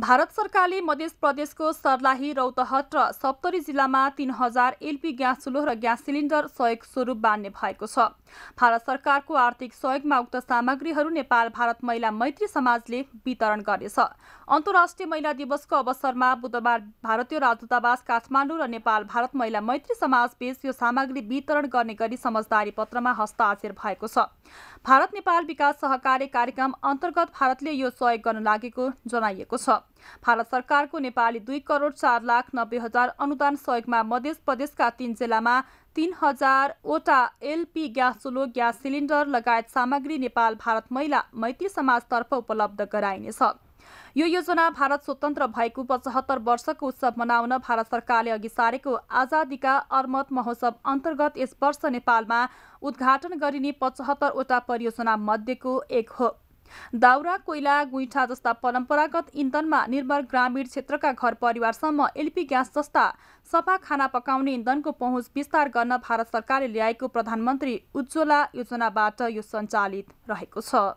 भारत सरकारले मध्य प्रदेशको सर्लाही रौतहट र सप्तरी जिल्लामा तीन हजार एलपी ग्यास चुलो र ग्यास सिलिन्डर सहयोग स्वरूप बाँड्ने भएको छ भारत सरकारको आर्थिक सहयोगमा उक्त सामग्रीहरू नेपाल भारत महिला मैत्री समाजले वितरण गर्नेछ अन्तर्राष्ट्रिय महिला दिवसको अवसरमा बुधबार भारतीय राजदूतावास काठमाडौँ र नेपाल भारत महिला मैत्री समाज समाजबीच यो सामग्री वितरण गर्ने गरी समझदारी पत्रमा हस्ताक्षर भएको छ भारत नेपाल विकास सहकारी कार्यक्रम अन्तर्गत भारतले यो सहयोग गर्न लागेको जनाइएको छ भारत सरकारको नेपाली दुई करोड चार लाख नब्बे हजार अनुदान सहयोगमा मध्य प्रदेशका तीन जिल्लामा तीन हजारवटा एलपी ग्यास चुलो ग्यास सिलिन्डर लगायत सामग्री नेपाल भारत महिला मैत्री समाजतर्फ उपलब्ध गराइनेछ यो योजना भारत स्वतन्त्र भएको पचहत्तर वर्षको उत्सव मनाउन भारत सरकारले अघि सारेको आजादीका अर्मत महोत्सव अन्तर्गत यस वर्ष नेपालमा उद्घाटन गरिने पचहत्तरवटा परियोजना मध्येको एक हो दाउरा कोइला गुइठा जस्ता परम्परागत इन्धनमा निर्भर ग्रामीण क्षेत्रका घर परिवारसम्म एलपी ग्यास जस्ता सफा खाना पकाउने इन्धनको पहुँच विस्तार गर्न भारत सरकारले ल्याएको प्रधानमन्त्री उज्ज्वला योजनाबाट यो सञ्चालित रहेको छ